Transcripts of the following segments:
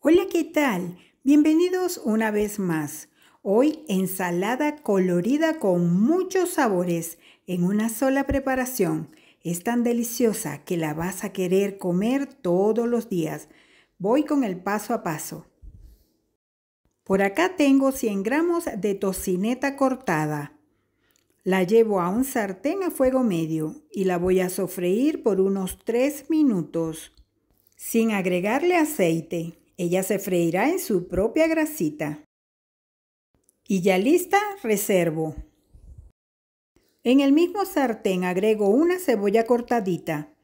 Hola, ¿qué tal? Bienvenidos una vez más. Hoy ensalada colorida con muchos sabores en una sola preparación. Es tan deliciosa que la vas a querer comer todos los días. Voy con el paso a paso. Por acá tengo 100 gramos de tocineta cortada. La llevo a un sartén a fuego medio y la voy a sofreír por unos 3 minutos sin agregarle aceite. Ella se freirá en su propia grasita. Y ya lista, reservo. En el mismo sartén agrego una cebolla cortadita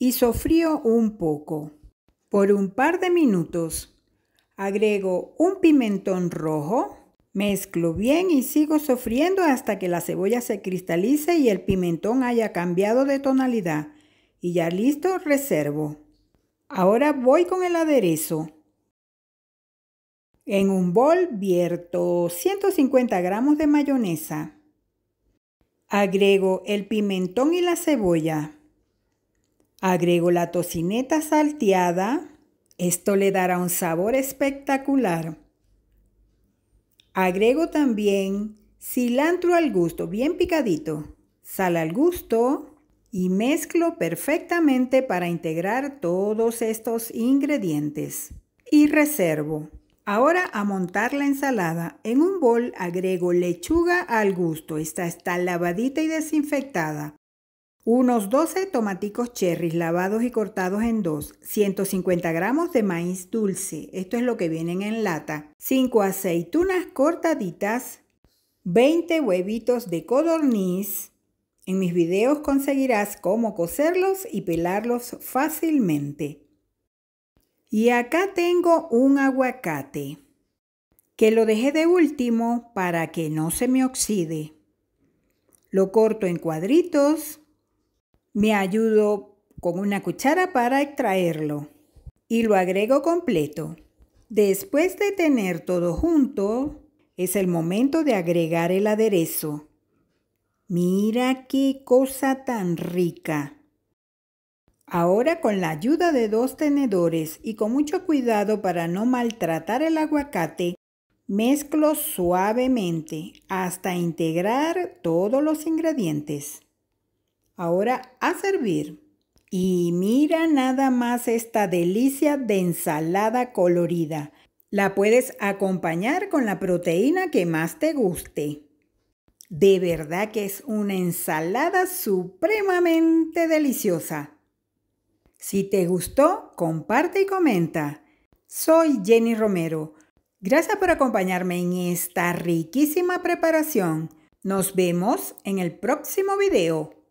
y sofrío un poco. Por un par de minutos agrego un pimentón rojo, mezclo bien y sigo sofriendo hasta que la cebolla se cristalice y el pimentón haya cambiado de tonalidad. Y ya listo, reservo. Ahora voy con el aderezo. En un bol vierto 150 gramos de mayonesa. Agrego el pimentón y la cebolla. Agrego la tocineta salteada. Esto le dará un sabor espectacular. Agrego también cilantro al gusto, bien picadito, sal al gusto y mezclo perfectamente para integrar todos estos ingredientes. Y reservo. Ahora a montar la ensalada. En un bol agrego lechuga al gusto. Esta está lavadita y desinfectada. Unos 12 tomaticos cherries lavados y cortados en dos. 150 gramos de maíz dulce. Esto es lo que vienen en lata. 5 aceitunas cortaditas. 20 huevitos de codorniz. En mis videos conseguirás cómo cocerlos y pelarlos fácilmente. Y acá tengo un aguacate, que lo dejé de último para que no se me oxide. Lo corto en cuadritos. Me ayudo con una cuchara para extraerlo. Y lo agrego completo. Después de tener todo junto, es el momento de agregar el aderezo. Mira qué cosa tan rica. Ahora con la ayuda de dos tenedores y con mucho cuidado para no maltratar el aguacate, mezclo suavemente hasta integrar todos los ingredientes. Ahora a servir. Y mira nada más esta delicia de ensalada colorida. La puedes acompañar con la proteína que más te guste. De verdad que es una ensalada supremamente deliciosa. Si te gustó, comparte y comenta. Soy Jenny Romero. Gracias por acompañarme en esta riquísima preparación. Nos vemos en el próximo video.